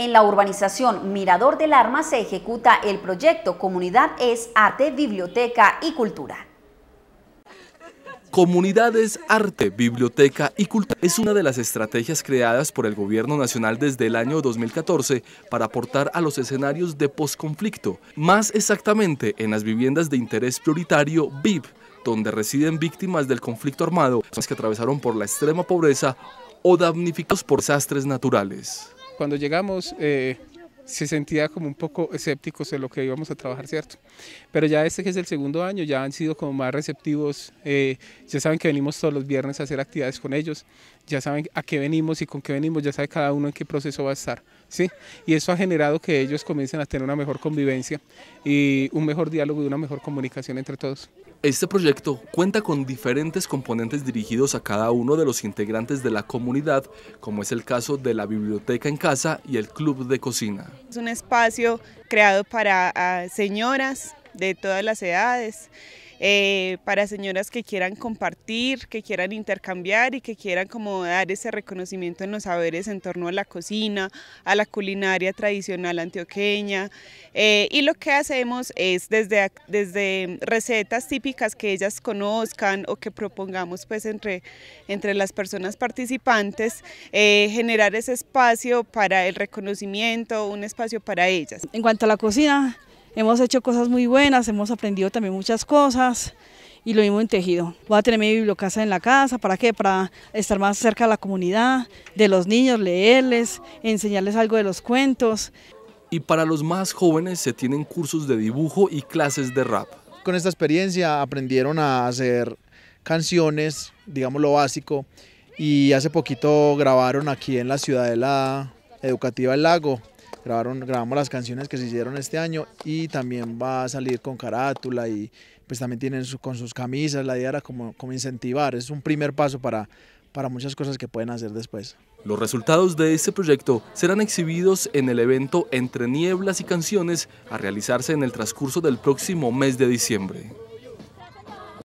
En la urbanización Mirador del Arma se ejecuta el proyecto Comunidad es Arte, Biblioteca y Cultura. Comunidades, arte, biblioteca y cultura es una de las estrategias creadas por el Gobierno Nacional desde el año 2014 para aportar a los escenarios de posconflicto, más exactamente en las viviendas de interés prioritario VIP, donde residen víctimas del conflicto armado, personas que atravesaron por la extrema pobreza o damnificados por desastres naturales. Cuando llegamos eh, se sentía como un poco escépticos de lo que íbamos a trabajar, ¿cierto? Pero ya este que es el segundo año, ya han sido como más receptivos, eh, ya saben que venimos todos los viernes a hacer actividades con ellos, ya saben a qué venimos y con qué venimos, ya sabe cada uno en qué proceso va a estar, ¿sí? Y eso ha generado que ellos comiencen a tener una mejor convivencia y un mejor diálogo y una mejor comunicación entre todos. Este proyecto cuenta con diferentes componentes dirigidos a cada uno de los integrantes de la comunidad, como es el caso de la biblioteca en casa y el club de cocina. Es un espacio creado para ah, señoras de todas las edades eh, para señoras que quieran compartir, que quieran intercambiar y que quieran como dar ese reconocimiento en los saberes en torno a la cocina, a la culinaria tradicional antioqueña. Eh, y lo que hacemos es desde, desde recetas típicas que ellas conozcan o que propongamos pues entre, entre las personas participantes, eh, generar ese espacio para el reconocimiento, un espacio para ellas. En cuanto a la cocina, hemos hecho cosas muy buenas, hemos aprendido también muchas cosas y lo mismo en tejido. Voy a tener mi bibliocasa en la casa, ¿para qué? Para estar más cerca de la comunidad, de los niños, leerles, enseñarles algo de los cuentos. Y para los más jóvenes se tienen cursos de dibujo y clases de rap. Con esta experiencia aprendieron a hacer canciones, digamos lo básico, y hace poquito grabaron aquí en la la Educativa El Lago grabamos las canciones que se hicieron este año y también va a salir con carátula y pues también tienen con sus camisas. La idea era como, incentivar, es un primer paso para, para muchas cosas que pueden hacer después. Los resultados de este proyecto serán exhibidos en el evento Entre Nieblas y Canciones a realizarse en el transcurso del próximo mes de diciembre.